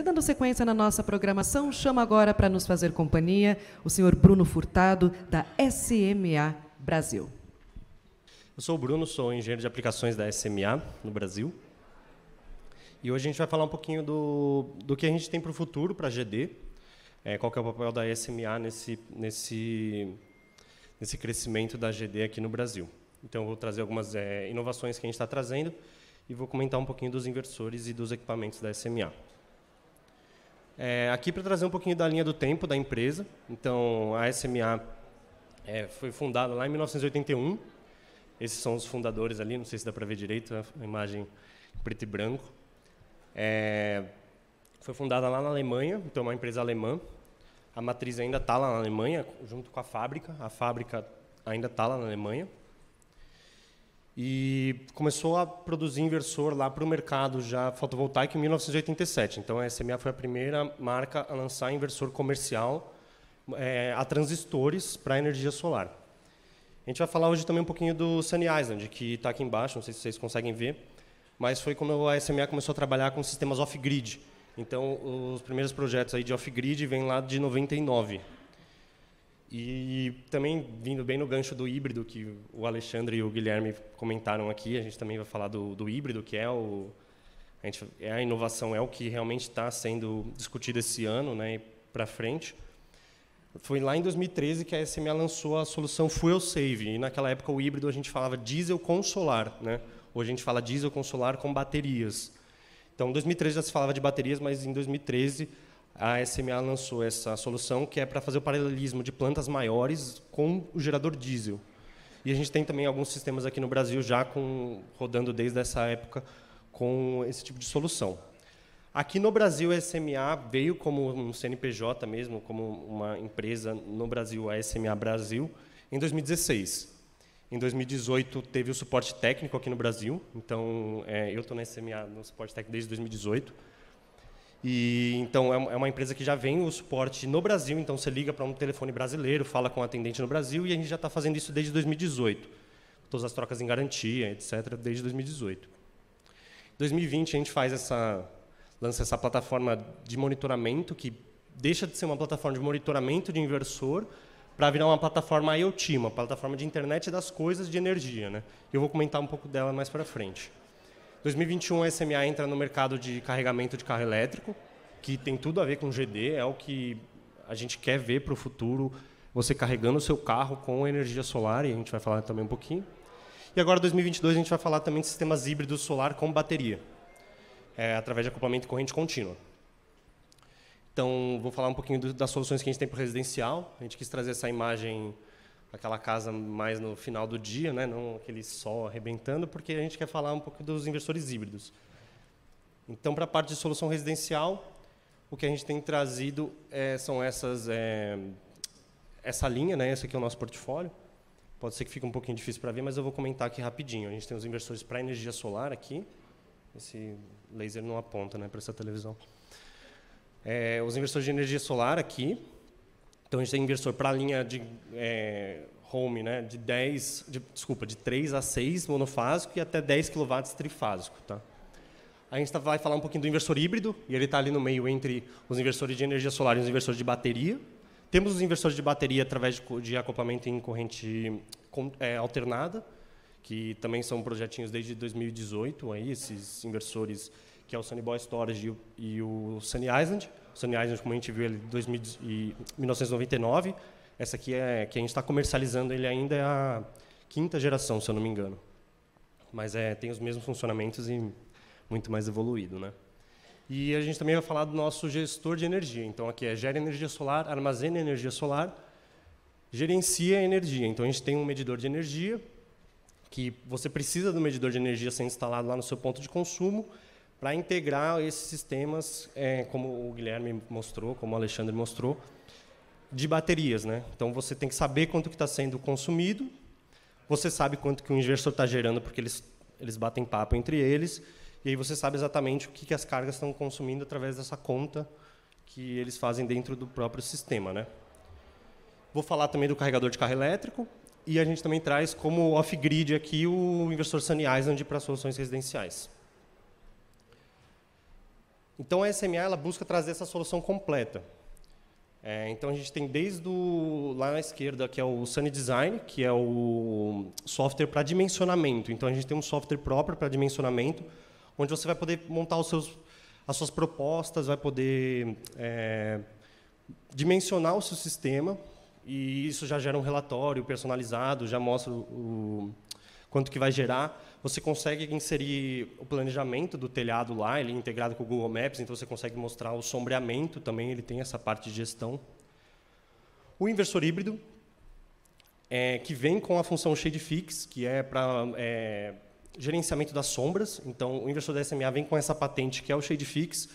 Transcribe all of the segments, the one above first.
E dando sequência na nossa programação, chama agora para nos fazer companhia o senhor Bruno Furtado, da SMA Brasil. Eu sou o Bruno, sou engenheiro de aplicações da SMA no Brasil. E hoje a gente vai falar um pouquinho do, do que a gente tem para o futuro, para a GD, é, qual que é o papel da SMA nesse, nesse, nesse crescimento da GD aqui no Brasil. Então, eu vou trazer algumas é, inovações que a gente está trazendo e vou comentar um pouquinho dos inversores e dos equipamentos da SMA. É, aqui para trazer um pouquinho da linha do tempo da empresa. Então, a SMA é, foi fundada lá em 1981. Esses são os fundadores ali, não sei se dá para ver direito, é a imagem preto e branco. É, foi fundada lá na Alemanha, então é uma empresa alemã. A matriz ainda está lá na Alemanha, junto com a fábrica. A fábrica ainda está lá na Alemanha e começou a produzir inversor lá para o mercado já fotovoltaico em 1987. Então a SMA foi a primeira marca a lançar inversor comercial é, a transistores para energia solar. A gente vai falar hoje também um pouquinho do Sunny Island, que está aqui embaixo, não sei se vocês conseguem ver, mas foi quando a SMA começou a trabalhar com sistemas off-grid. Então os primeiros projetos aí de off-grid vêm lá de 99, e também vindo bem no gancho do híbrido que o Alexandre e o Guilherme comentaram aqui, a gente também vai falar do, do híbrido, que é o a gente, é a inovação, é o que realmente está sendo discutido esse ano, né, para frente. Foi lá em 2013 que a SMA lançou a solução Fuel Save, e naquela época o híbrido a gente falava diesel com solar, né? Hoje a gente fala diesel com solar com baterias. Então, em 2013 já se falava de baterias, mas em 2013 a SMA lançou essa solução que é para fazer o paralelismo de plantas maiores com o gerador diesel. E a gente tem também alguns sistemas aqui no Brasil já com, rodando desde essa época com esse tipo de solução. Aqui no Brasil, a SMA veio como um CNPJ mesmo, como uma empresa no Brasil, a SMA Brasil, em 2016. Em 2018, teve o suporte técnico aqui no Brasil. Então, é, eu estou na SMA no suporte técnico desde 2018. E então é, é uma empresa que já vem o suporte no Brasil, então você liga para um telefone brasileiro, fala com o um atendente no Brasil e a gente já está fazendo isso desde 2018. Todas as trocas em garantia, etc, desde 2018. Em 2020 a gente faz essa lança essa plataforma de monitoramento que deixa de ser uma plataforma de monitoramento de inversor para virar uma plataforma IoT, uma plataforma de internet das coisas de energia, né? Eu vou comentar um pouco dela mais para frente. 2021 a SMA entra no mercado de carregamento de carro elétrico, que tem tudo a ver com GD, é o que a gente quer ver para o futuro, você carregando o seu carro com energia solar, e a gente vai falar também um pouquinho. E agora, 2022, a gente vai falar também de sistemas híbridos solar com bateria, é, através de acoplamento e corrente contínua. Então, vou falar um pouquinho do, das soluções que a gente tem para o residencial. A gente quis trazer essa imagem aquela casa mais no final do dia, né? não aquele sol arrebentando, porque a gente quer falar um pouco dos investidores híbridos. Então, para a parte de solução residencial, o que a gente tem trazido é, são essas é, essa linha, né? Esse aqui é o nosso portfólio. Pode ser que fique um pouquinho difícil para ver, mas eu vou comentar aqui rapidinho. A gente tem os investidores para energia solar aqui. Esse laser não aponta, né, para essa televisão. É, os investidores de energia solar aqui, então a gente tem inversor para a linha de é, home, né, de 10, de, desculpa, de 3 a 6 monofásico e até 10 kW trifásico, tá? A gente tá, vai falar um pouquinho do inversor híbrido, e ele está ali no meio entre os inversores de energia solar e os inversores de bateria. Temos os inversores de bateria através de, de acoplamento em corrente é, alternada, que também são projetinhos desde 2018, aí, esses inversores que é o Sunny Boy Storage e o, e o Sunny Island. Sony Island, como a gente viu, ele de 1999. Essa aqui é que a gente está comercializando, ele ainda é a quinta geração, se eu não me engano. Mas é, tem os mesmos funcionamentos e muito mais evoluído, né? E a gente também vai falar do nosso gestor de energia. Então aqui é gera energia solar, armazena energia solar, gerencia energia. Então a gente tem um medidor de energia que você precisa do medidor de energia ser instalado lá no seu ponto de consumo para integrar esses sistemas, é, como o Guilherme mostrou, como o Alexandre mostrou, de baterias. Né? Então, você tem que saber quanto que está sendo consumido, você sabe quanto que o inversor está gerando, porque eles, eles batem papo entre eles, e aí você sabe exatamente o que, que as cargas estão consumindo através dessa conta que eles fazem dentro do próprio sistema. Né? Vou falar também do carregador de carro elétrico, e a gente também traz como off-grid aqui o inversor Sunny Island para soluções residenciais. Então a SMA ela busca trazer essa solução completa. É, então a gente tem desde o, lá na esquerda que é o Sunny Design, que é o software para dimensionamento. Então a gente tem um software próprio para dimensionamento, onde você vai poder montar os seus, as suas propostas, vai poder é, dimensionar o seu sistema e isso já gera um relatório personalizado, já mostra o, quanto que vai gerar. Você consegue inserir o planejamento do telhado lá, ele é integrado com o Google Maps, então você consegue mostrar o sombreamento também, ele tem essa parte de gestão. O inversor híbrido, é, que vem com a função Shade Fix que é para é, gerenciamento das sombras. Então, o inversor da SMA vem com essa patente, que é o Shade Fix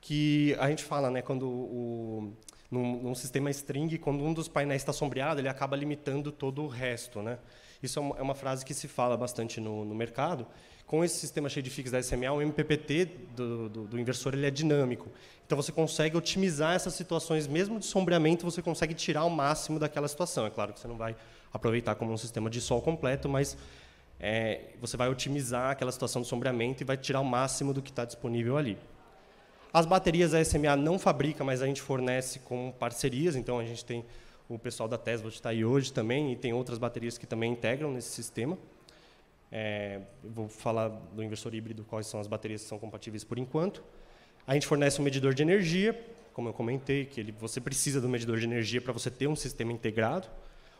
que a gente fala, né, quando o num, num, sistema string, quando um dos painéis está sombreado, ele acaba limitando todo o resto, né? Isso é, é uma frase que se fala bastante no, no mercado. Com esse sistema cheio de fix da SMA, o MPPT do, do, do, inversor ele é dinâmico. Então, você consegue otimizar essas situações, mesmo de sombreamento, você consegue tirar o máximo daquela situação. É claro que você não vai aproveitar como um sistema de sol completo, mas é, você vai otimizar aquela situação de sombreamento e vai tirar o máximo do que está disponível ali. As baterias a SMA não fabrica, mas a gente fornece com parcerias, então a gente tem o pessoal da Tesla está aí hoje também e tem outras baterias que também integram nesse sistema. É, vou falar do inversor híbrido, quais são as baterias que são compatíveis por enquanto. A gente fornece um medidor de energia, como eu comentei, que ele, você precisa do medidor de energia para você ter um sistema integrado.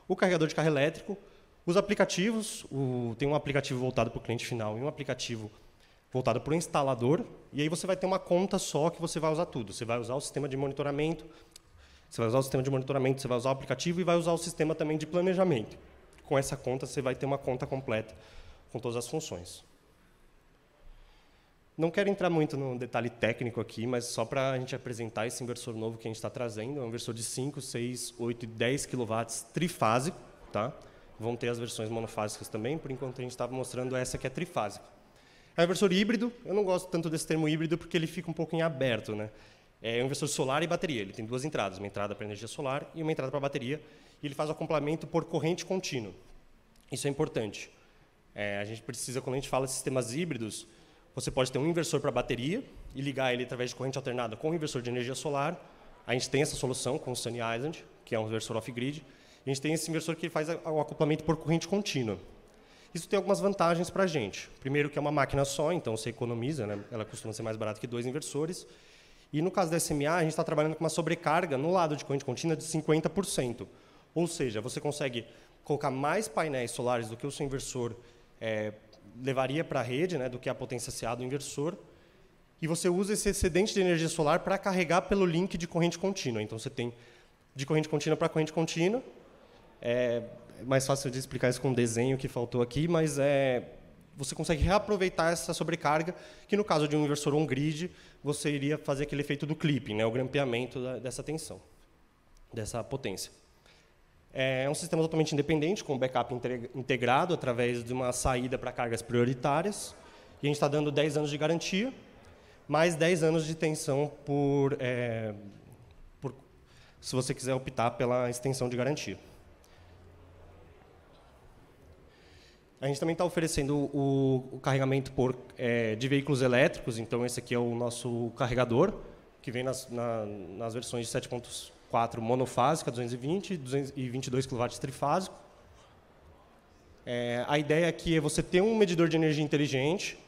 O carregador de carro elétrico, os aplicativos, o, tem um aplicativo voltado para o cliente final e um aplicativo voltado para o instalador, e aí você vai ter uma conta só que você vai usar tudo. Você vai usar o sistema de monitoramento, você vai usar o sistema de monitoramento, você vai usar o aplicativo e vai usar o sistema também de planejamento. Com essa conta, você vai ter uma conta completa com todas as funções. Não quero entrar muito no detalhe técnico aqui, mas só para a gente apresentar esse inversor novo que a gente está trazendo. É um inversor de 5, 6, 8 e 10 kW trifásico. Tá? Vão ter as versões monofásicas também, por enquanto a gente estava mostrando essa que é trifásica. É um inversor híbrido, eu não gosto tanto desse termo híbrido porque ele fica um pouco em aberto. Né? é um inversor solar e bateria. Ele tem duas entradas, uma entrada para energia solar e uma entrada para bateria. E ele faz o acoplamento por corrente contínua. Isso é importante. É, a gente precisa, quando a gente fala de sistemas híbridos, você pode ter um inversor para bateria e ligar ele através de corrente alternada com o um inversor de energia solar. A gente tem essa solução com o Sunny Island, que é um inversor off-grid. A gente tem esse inversor que faz o acoplamento por corrente contínua. Isso tem algumas vantagens para a gente. Primeiro, que é uma máquina só, então você economiza, né? ela costuma ser mais barata que dois inversores. E no caso da SMA, a gente está trabalhando com uma sobrecarga no lado de corrente contínua de 50%. Ou seja, você consegue colocar mais painéis solares do que o seu inversor é, levaria para a rede, né, do que a potência CA do inversor, e você usa esse excedente de energia solar para carregar pelo link de corrente contínua. Então você tem de corrente contínua para corrente contínua. É, é mais fácil de explicar isso com um desenho que faltou aqui, mas é você consegue reaproveitar essa sobrecarga, que no caso de um inversor on-grid, você iria fazer aquele efeito do clipping, né, o grampeamento da, dessa tensão, dessa potência. É, é um sistema totalmente independente, com backup integrado através de uma saída para cargas prioritárias. E a gente está dando 10 anos de garantia, mais 10 anos de tensão por, é, por se você quiser optar pela extensão de garantia. A gente também está oferecendo o, o carregamento por, é, de veículos elétricos, então esse aqui é o nosso carregador, que vem nas, na, nas versões de 7.4 monofásica, 220, 222 kW trifásico. É, a ideia aqui é você ter um medidor de energia inteligente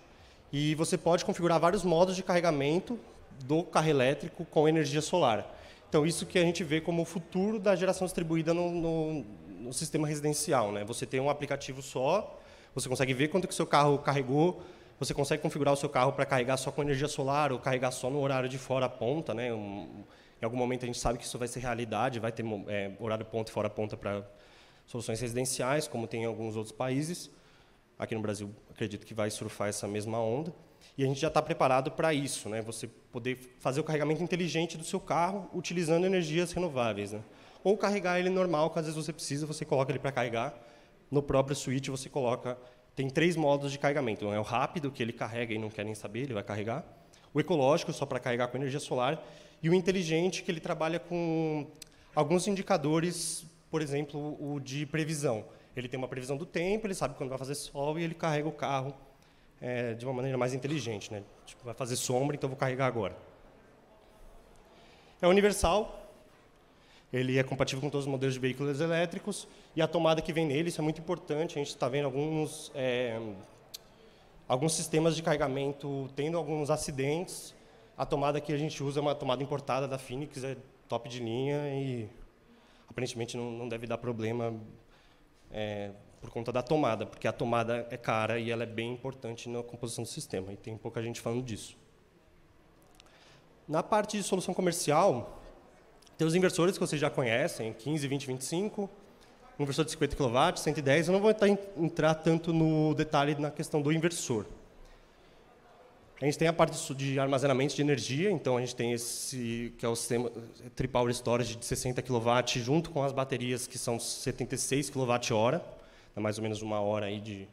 e você pode configurar vários modos de carregamento do carro elétrico com energia solar. Então, isso que a gente vê como o futuro da geração distribuída no, no no sistema residencial, né? Você tem um aplicativo só, você consegue ver quanto que seu carro carregou, você consegue configurar o seu carro para carregar só com energia solar ou carregar só no horário de fora ponta, né? Um, em algum momento a gente sabe que isso vai ser realidade, vai ter é, horário ponta e fora ponta para soluções residenciais, como tem em alguns outros países. Aqui no Brasil, acredito que vai surfar essa mesma onda. E a gente já está preparado para isso, né? Você poder fazer o carregamento inteligente do seu carro utilizando energias renováveis, né? ou carregar ele normal, que às vezes você precisa, você coloca ele para carregar. No próprio switch você coloca, tem três modos de carregamento. é O rápido, que ele carrega e não quer nem saber, ele vai carregar. O ecológico, só para carregar com energia solar. E o inteligente, que ele trabalha com alguns indicadores, por exemplo, o de previsão. Ele tem uma previsão do tempo, ele sabe quando vai fazer sol e ele carrega o carro é, de uma maneira mais inteligente. Né? Tipo, vai fazer sombra, então vou carregar agora. É universal, ele é compatível com todos os modelos de veículos elétricos e a tomada que vem nele, isso é muito importante. A gente está vendo alguns, é, alguns sistemas de carregamento tendo alguns acidentes. A tomada que a gente usa é uma tomada importada da Phoenix, é top de linha e aparentemente não, não deve dar problema é, por conta da tomada, porque a tomada é cara e ela é bem importante na composição do sistema e tem pouca gente falando disso. Na parte de solução comercial, tem os inversores que vocês já conhecem, 15, 20, 25, inversor de 50 kW, 110. Eu não vou entrar tanto no detalhe na questão do inversor. A gente tem a parte de armazenamento de energia, então a gente tem esse que é o sistema Tripower Storage de 60 kW junto com as baterias que são 76 kWh, dá mais ou menos uma hora aí de,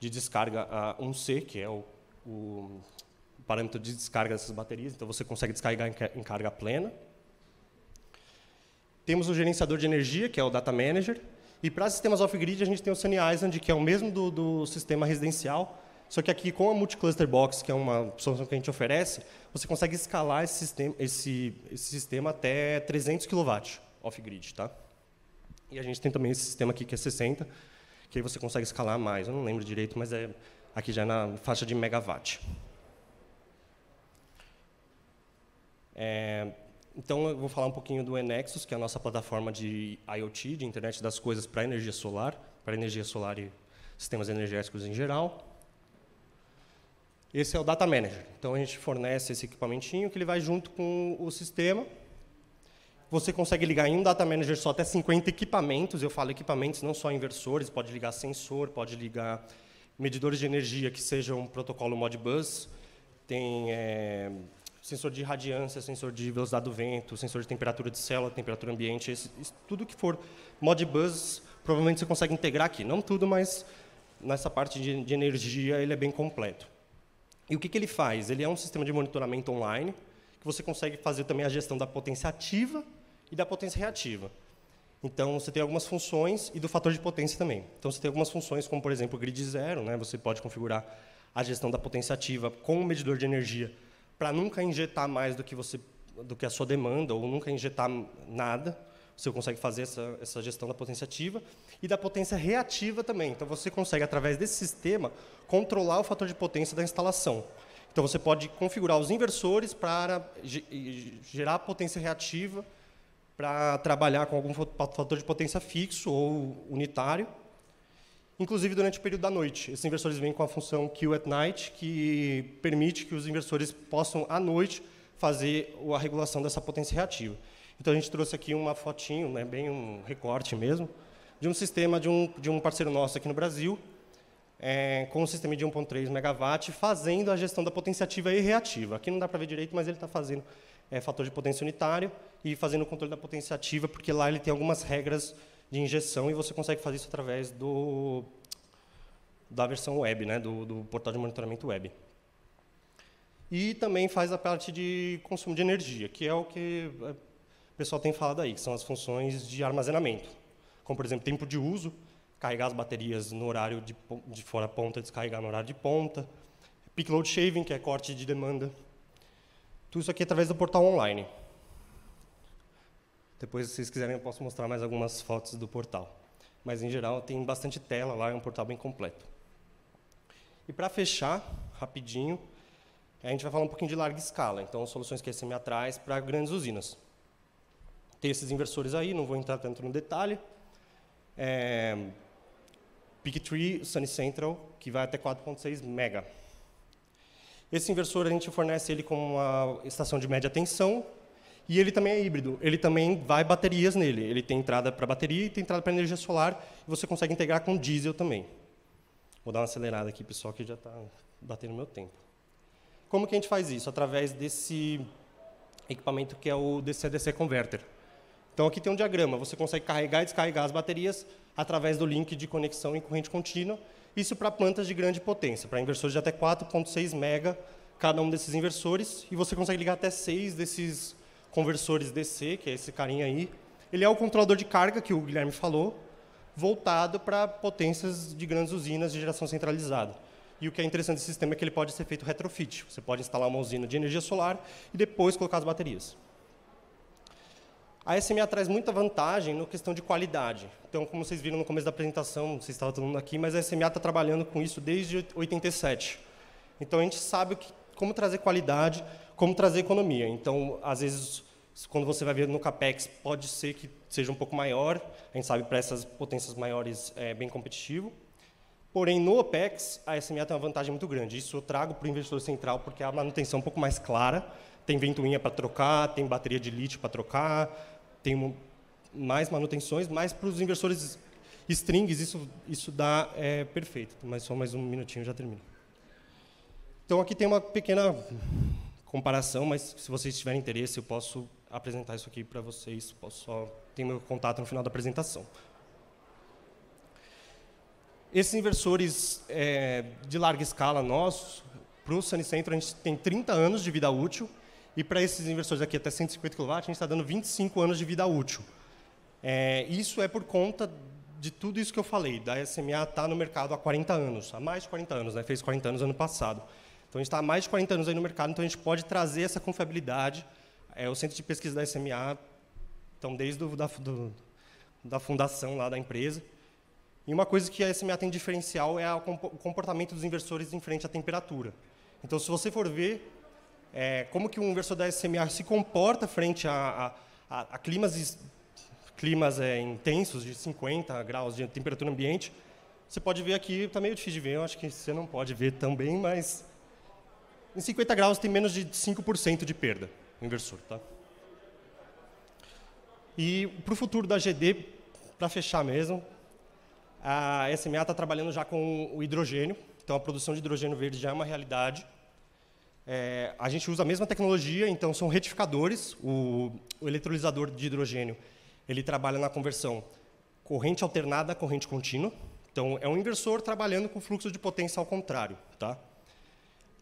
de descarga a 1C, que é o, o parâmetro de descarga dessas baterias, então você consegue descarregar em carga plena temos o gerenciador de energia, que é o Data Manager, e para sistemas off-grid a gente tem o Sunny Island, que é o mesmo do, do sistema residencial, só que aqui com a Multicluster Box, que é uma solução que a gente oferece, você consegue escalar esse sistema, esse, esse sistema até 300 kW off-grid, tá? E a gente tem também esse sistema aqui que é 60, que aí você consegue escalar mais. Eu não lembro direito, mas é aqui já é na faixa de megawatt. É, então, eu vou falar um pouquinho do Enexus, que é a nossa plataforma de IoT, de internet das coisas para energia solar, para energia solar e sistemas energéticos em geral. Esse é o Data Manager. Então, a gente fornece esse equipamentinho que ele vai junto com o sistema. Você consegue ligar em um Data Manager só até 50 equipamentos. Eu falo equipamentos, não só inversores, pode ligar sensor, pode ligar medidores de energia que sejam protocolo Modbus, tem é, sensor de radiância, sensor de velocidade do vento, sensor de temperatura de célula, temperatura ambiente, esse, isso, tudo que for Modbus, provavelmente você consegue integrar aqui. Não tudo, mas nessa parte de, de energia ele é bem completo. E o que, que ele faz? Ele é um sistema de monitoramento online que você consegue fazer também a gestão da potência ativa e da potência reativa. Então, você tem algumas funções e do fator de potência também. Então, você tem algumas funções, como, por exemplo, o grid zero. Né? Você pode configurar a gestão da potência ativa com o medidor de energia para nunca injetar mais do que você do que a sua demanda ou nunca injetar nada. Você consegue fazer essa, essa gestão da potência ativa e da potência reativa também. Então você consegue através desse sistema controlar o fator de potência da instalação. Então você pode configurar os inversores para gerar potência reativa para trabalhar com algum fator de potência fixo ou unitário inclusive durante o período da noite. Esses inversores vêm com a função Q at night, que permite que os inversores possam, à noite, fazer a regulação dessa potência reativa. Então, a gente trouxe aqui uma fotinho, né, bem um recorte mesmo, de um sistema de um, de um parceiro nosso aqui no Brasil, é, com um sistema de 1.3 megawatt, fazendo a gestão da potência ativa e reativa. Aqui não dá para ver direito, mas ele está fazendo é, fator de potência unitário e fazendo o controle da potência ativa, porque lá ele tem algumas regras de injeção e você consegue fazer isso através do, da versão web, né, do, do portal de monitoramento web. E também faz a parte de consumo de energia, que é o que é, o pessoal tem falado aí, que são as funções de armazenamento, como, por exemplo, tempo de uso, carregar as baterias no horário de, de fora ponta, descarregar no horário de ponta, peak load shaving, que é corte de demanda. Tudo isso aqui através do portal online. Depois, se vocês quiserem, eu posso mostrar mais algumas fotos do portal. Mas, em geral, tem bastante tela lá, é um portal bem completo. E, para fechar, rapidinho, a gente vai falar um pouquinho de larga escala. Então, soluções que a é SME traz para grandes usinas. Tem esses inversores aí, não vou entrar tanto no detalhe. É, Tree, Sunny Central, que vai até 4.6 mega. Esse inversor, a gente fornece ele como uma estação de média tensão, e ele também é híbrido. Ele também vai baterias nele. Ele tem entrada para bateria e tem entrada para energia solar. E você consegue integrar com diesel também. Vou dar uma acelerada aqui, pessoal, que já está batendo meu tempo. Como que a gente faz isso? Através desse equipamento que é o DC-DC Converter. Então, aqui tem um diagrama. Você consegue carregar e descarregar as baterias através do link de conexão em corrente contínua. Isso para plantas de grande potência, para inversores de até 4,6 mega cada um desses inversores. E você consegue ligar até seis desses conversores DC, que é esse carinha aí. Ele é o controlador de carga que o Guilherme falou, voltado para potências de grandes usinas de geração centralizada. E o que é interessante desse sistema é que ele pode ser feito retrofit. Você pode instalar uma usina de energia solar e depois colocar as baterias. A SMA traz muita vantagem na questão de qualidade. Então, como vocês viram no começo da apresentação, não sei se estava todo mundo aqui, mas a SMA está trabalhando com isso desde 87. Então, a gente sabe que, como trazer qualidade, como trazer economia. Então, às vezes, quando você vai ver no CAPEX, pode ser que seja um pouco maior, a gente sabe para essas potências maiores é bem competitivo. Porém, no OPEX, a SMA tem uma vantagem muito grande. Isso eu trago para o investidor central, porque a manutenção é um pouco mais clara. Tem ventoinha para trocar, tem bateria de lítio para trocar, tem mais manutenções, mas para os investidores strings, isso, isso dá é, perfeito. Mas só mais um minutinho, já termino. Então, aqui tem uma pequena comparação, mas se vocês tiverem interesse, eu posso apresentar isso aqui para vocês. Posso só meu contato no final da apresentação. Esses inversores é, de larga escala nossos, para o Sanicentro a gente tem 30 anos de vida útil e para esses inversores aqui até 150 kW a gente está dando 25 anos de vida útil. É, isso é por conta de tudo isso que eu falei, da SMA está no mercado há 40 anos, há mais de 40 anos, né? fez 40 anos ano passado. Então, a gente está há mais de 40 anos aí no mercado, então a gente pode trazer essa confiabilidade. É, o centro de pesquisa da SMA, então, desde o, da, do, da fundação lá da empresa. E uma coisa que a SMA tem diferencial é o comportamento dos inversores em frente à temperatura. Então, se você for ver é, como que um inversor da SMA se comporta frente a, a, a climas, climas é, intensos, de 50 graus de temperatura ambiente, você pode ver aqui, está meio difícil de ver, eu acho que você não pode ver tão bem, mas em 50 graus tem menos de 5% de perda inversor. Tá? E para o futuro da GD, para fechar mesmo, a SMA está trabalhando já com o hidrogênio, então a produção de hidrogênio verde já é uma realidade. É, a gente usa a mesma tecnologia, então são retificadores. O, o eletrolisador de hidrogênio ele trabalha na conversão corrente alternada a corrente contínua. Então é um inversor trabalhando com fluxo de potência ao contrário, tá?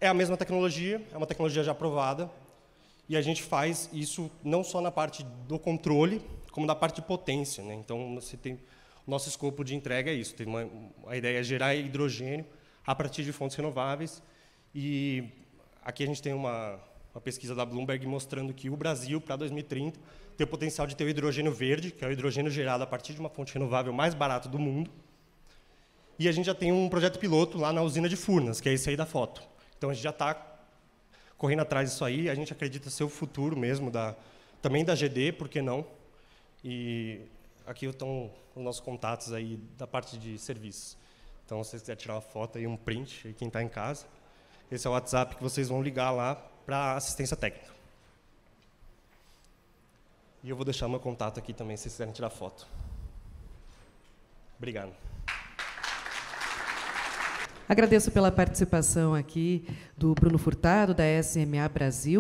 É a mesma tecnologia, é uma tecnologia já aprovada, e a gente faz isso não só na parte do controle, como na parte de potência. Né? Então, você tem nosso escopo de entrega é isso. Tem uma, a ideia é gerar hidrogênio a partir de fontes renováveis. E aqui a gente tem uma, uma pesquisa da Bloomberg mostrando que o Brasil, para 2030, tem o potencial de ter o hidrogênio verde, que é o hidrogênio gerado a partir de uma fonte renovável mais barata do mundo. E a gente já tem um projeto piloto lá na usina de Furnas, que é esse aí da foto. Então a gente já está correndo atrás disso aí. A gente acredita ser o futuro mesmo da também da GD, por que não? E aqui estão os nossos contatos aí da parte de serviços. Então, se vocês quiserem tirar uma foto e um print, quem está em casa, esse é o WhatsApp que vocês vão ligar lá para assistência técnica. E eu vou deixar meu contato aqui também, se vocês quiserem tirar foto. Obrigado. Agradeço pela participação aqui do Bruno Furtado, da SMA Brasil.